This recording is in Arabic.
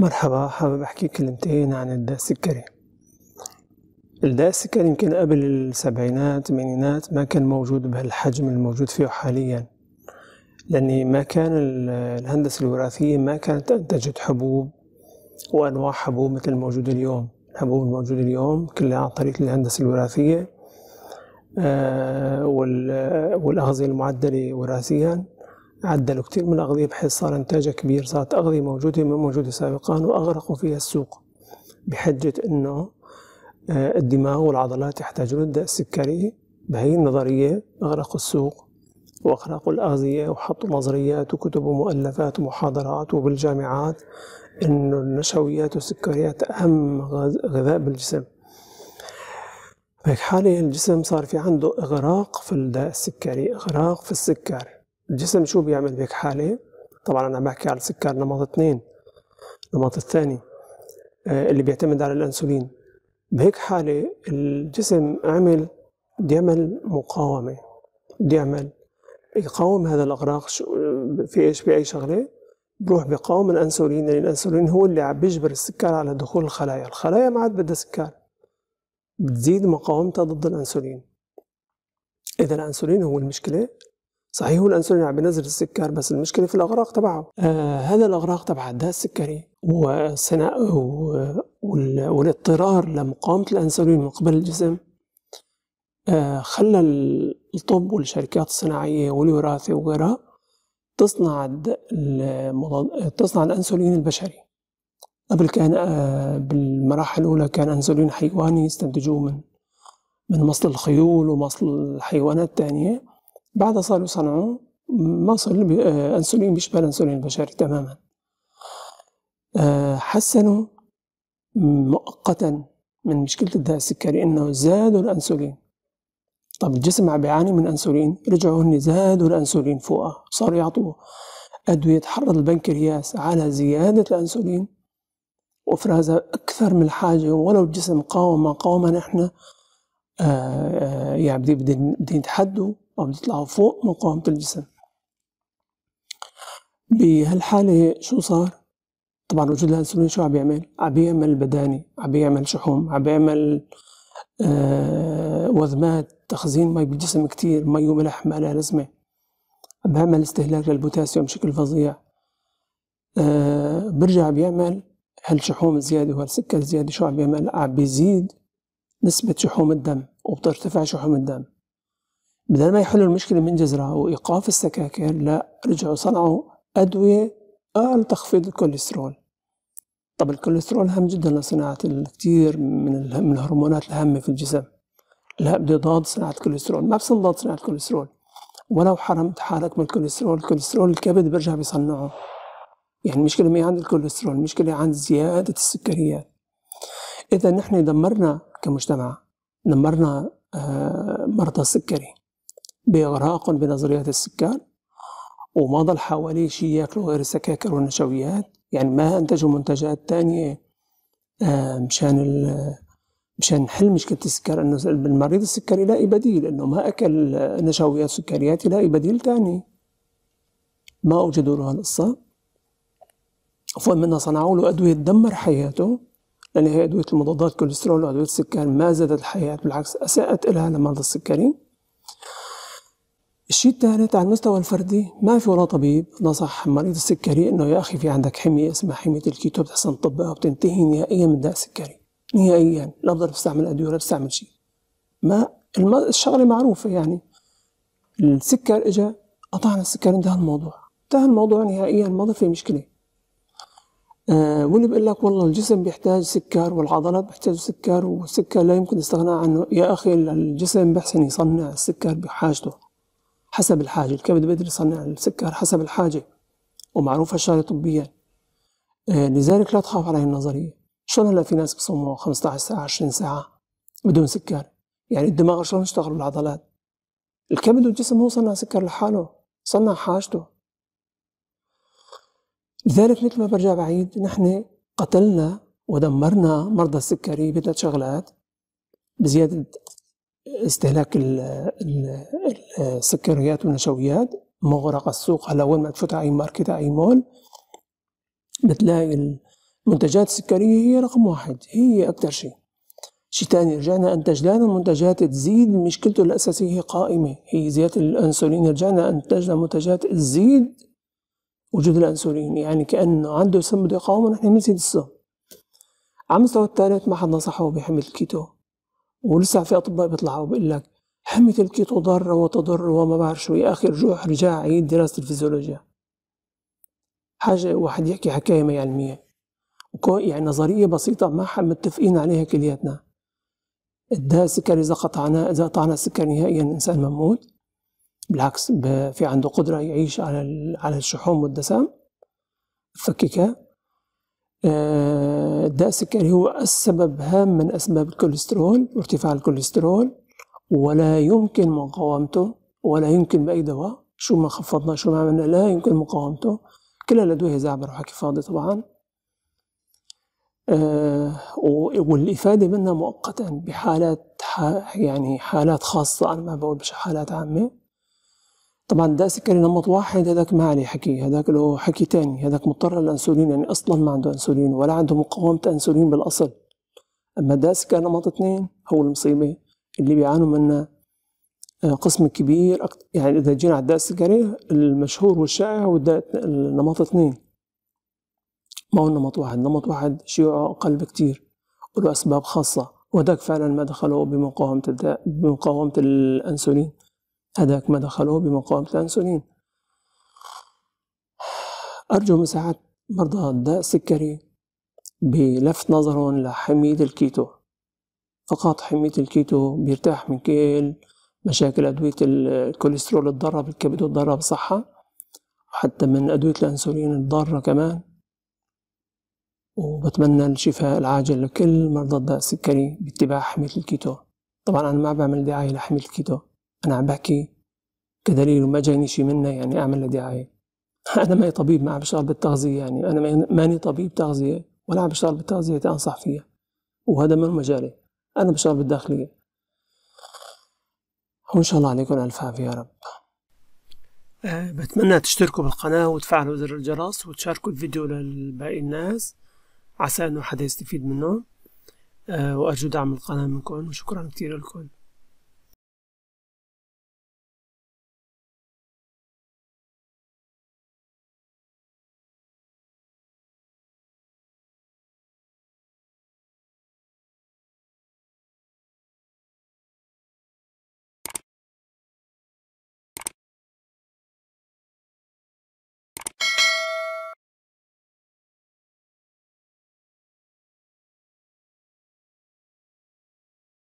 مرحبا حابب أحكي كلمتين عن الداس الكريم الداس السكري يمكن قبل السبعينات الثمانينات ما كان موجود بهالحجم الموجود فيه حاليا لاني ما كان الهندسة الوراثية ما كانت أنتجت حبوب وأنواع حبوب مثل الموجود اليوم الحبوب الموجودة اليوم كلها عن طريق الهندسة الوراثية آه، والأغذية المعدلة وراثيا عدلوا كثير من الأغذية بحيث صار إنتاجها كبير صارت أغذية موجودة ما موجودة سابقا وأغرقوا فيها السوق بحجة إنه آه، الدماغ والعضلات يحتاجون الداء السكري بهي النظرية أغرقوا السوق وأغرقوا الأغذية وحطوا نظريات وكتب ومؤلفات ومحاضرات وبالجامعات إنه النشويات والسكريات أهم غذاء بالجسم بهيك حالة الجسم صار في عنده إغراق في الداء السكري إغراق في السكر الجسم شو بيعمل بهيك حالة طبعا أنا عم بحكي على السكر نمط اثنين النمط الثاني آه، اللي بيعتمد على الأنسولين بهيك حالة الجسم عمل بده يعمل مقاومة بده يعمل يقاوم هذا الأغراق في إيش بأي شغلة بروح بقاوم الأنسولين لأن يعني الأنسولين هو اللي عم بيجبر السكر على دخول الخلايا الخلايا ما عاد بدها سكر بتزيد مقاومتها ضد الأنسولين إذا الأنسولين هو المشكلة صحيح هو الانسولين عم بينزل السكر بس المشكله في الاغراق تبعه آه هذا الاغراق تبع الداء السكري وسناء والاضطرار لمقاومه الانسولين من قبل الجسم آه خلى الطب والشركات الصناعيه والوراثه وغيرها تصنع تصنع الانسولين البشري قبل كان آه بالمراحل الاولى كان انسولين حيواني يستنتجوه من من مصل الخيول ومصل الحيوانات الثانيه بعد صاروا صنعوه ما صار آه، انسولين بيشبه الانسولين البشري تماما آه، حسنوا مؤقتا من مشكله الداء السكري انه زادوا الانسولين طب الجسم عم بيعاني من انسولين رجعوا هن زادوا الانسولين فوقها صاروا يعطوه ادويه تحرض البنكرياس على زياده الانسولين وافرازها اكثر من الحاجه ولو الجسم قاوم ما قاوم نحن آه، آه، يعني بدي يتحدوا أو يطلعوا فوق مقاومة الجسم بهالحالة شو صار؟ طبعا وجود الانسولين شو عم بيعمل؟ عم بيعمل بداني، عم بيعمل شحوم، عم بيعمل آه وذمات، تخزين مي بالجسم كتير، مي وملح ما لها لازمة. عم بيعمل استهلاك للبوتاسيوم بشكل فظيع. آه برجع بيعمل هالشحوم زيادة وهالسكر زيادة شو عم بيعمل؟ عم بيزيد نسبة شحوم الدم وبترتفع شحوم الدم بدل ما يحلوا المشكلة من جذرها وإيقاف السكاكر لا رجعوا صنعوا أدوية لتخفيض الكوليسترول طب الكوليسترول هام جدا لصناعة الكثير من الهرمونات الهامة في الجسم لا بده يضاد صناعة الكوليسترول ما نضاد صناعة الكوليسترول ولو حرمت حالك من الكوليسترول الكوليسترول الكبد برجع بيصنعه يعني المشكلة ما هي عند الكوليسترول المشكلة عند زيادة السكريات إذا نحن دمرنا كمجتمع دمرنا آه، مرضى السكري بإغراق بنظريات السكر وما ضل حواليه شيء ياكلوا غير السكاكر والنشويات يعني ما أنتجوا منتجات تانية آه، مشان مشان نحل مشكلة السكر إنه المريض السكري يلاقي بديل إنه ما أكل نشويات سكريات يلاقي بديل تاني ما أوجدوا له هالقصة فمن صنعوا له أدوية تدمر حياته يعني هي أدوية المضادات الكوليسترول وأدوية السكر ما زادت الحياة بالعكس أساءت لها لمرضى السكري الشيء الثالث على المستوى الفردي ما في ولا طبيب نصح مريض السكري انه يا اخي في عندك حميه اسمها حميه الكيتو بتحسن تطبقها وبتنتهي نهائيا من داء السكري نهائيا لا بقدر بستعمل ادويه ولا بستعمل شيء ما الشغله معروفه يعني السكر اجى قطعنا السكر انتهى الموضوع انتهى الموضوع نهائيا ما في مشكله آه واللي بيقول لك والله الجسم بيحتاج سكر والعضلات بيحتاج سكر والسكر لا يمكن الاستغناء عنه يا أخي الجسم بحسن يصنع السكر بحاجته حسب الحاجة الكبد بيقدر يصنع السكر حسب الحاجة ومعروفة الشغلة طبيا آه لذلك لا تخاف على هي النظرية شلون هلا في ناس بصوموا 15 ساعة 20 ساعة بدون سكر يعني الدماغ شلون يشتغل بالعضلات الكبد والجسم هو صنع سكر لحاله صنع حاجته لذلك مثل ما برجع بعيد نحن قتلنا ودمرنا مرضى السكري بثلاث شغلات بزيادة استهلاك السكريات والنشويات مغرق السوق على وين ما تفوت على اي ماركت على اي مول بتلاقي المنتجات السكرية هي رقم واحد هي أكثر شيء شيء ثاني رجعنا أنتجنا منتجات تزيد مشكلته الأساسية قائمة هي زيادة الأنسولين رجعنا أنتجنا منتجات تزيد وجود الأنسولين يعني كأنه عنده بده يقاوم نحن بنزيد السم على المستوى الثالث ما حد نصحه بحمية الكيتو ولسه في أطباء بيطلعوا بيقول لك حمية الكيتو ضارة وتضر وما بعرف شو يا أخي رجوع رجع عيد دراسة الفيزيولوجيا حاجة واحد يحكي حكاية ما علمية يعني نظرية بسيطة ما متفقين عليها كلياتنا الداء السكري إذا قطعناه إذا قطعنا السكر نهائيا الإنسان مموت بالعكس في عنده قدرة يعيش على على الشحوم والدسام فككة آه، داء السكري هو السبب هام من أسباب الكوليسترول وارتفاع الكوليسترول ولا يمكن مقاومته ولا يمكن بأي دواء شو ما خفضنا شو ما عملنا لا يمكن مقاومته كل الأدوية زعبر وحكي فاضي طبعا آه والإفادة منها مؤقتا بحالات يعني حالات خاصة أنا ما بقول بش حالات عامة طبعا ده سكر نمط واحد هذاك ما عليه حكي هذاك له حكي تاني هذاك مضطر للانسولين يعني اصلا ما عنده انسولين ولا عنده مقاومه انسولين بالاصل اما ده سكر نمط اثنين هو المصيبه اللي بيعانوا منها آه، قسم كبير يعني اذا جينا على الداء السكري المشهور والشائع هو الداء النمط اثنين ما هو نمط واحد نمط واحد شيوعه اقل بكتير وله اسباب خاصه وذاك فعلا ما دخلوا بمقاومه الداء بمقاومه الانسولين هذاك ما دخلوه بمقاومة الأنسولين أرجو من ساعات مرضى الداء السكري بلفت نظرهم لحمية الكيتو فقط حمية الكيتو بيرتاح من كل مشاكل أدوية الكوليسترول الضارة بالكبد والضارة بالصحة وحتى من أدوية الأنسولين الضارة كمان وبتمنى الشفاء العاجل لكل مرضى الداء السكري باتباع حمية الكيتو طبعا أنا ما بعمل دعاية لحمية الكيتو انا عم بحكي كدليل وما جايني شيء منه يعني اعمل له دعايه انا ماني طبيب ما عم بشتغل بالتغذيه يعني انا ماني طبيب تغذيه ولا عم بشتغل بالتغذيه انصح فيها وهذا من مجالي انا بشتغل بالداخليه وان شاء الله عليكم الف عافيه يا رب أه بتمنى تشتركوا بالقناة وتفعلوا زر الجرس وتشاركوا الفيديو لباقي الناس عسى انه حدا يستفيد منه أه وارجو دعم القناة منكم وشكرا كثير لكم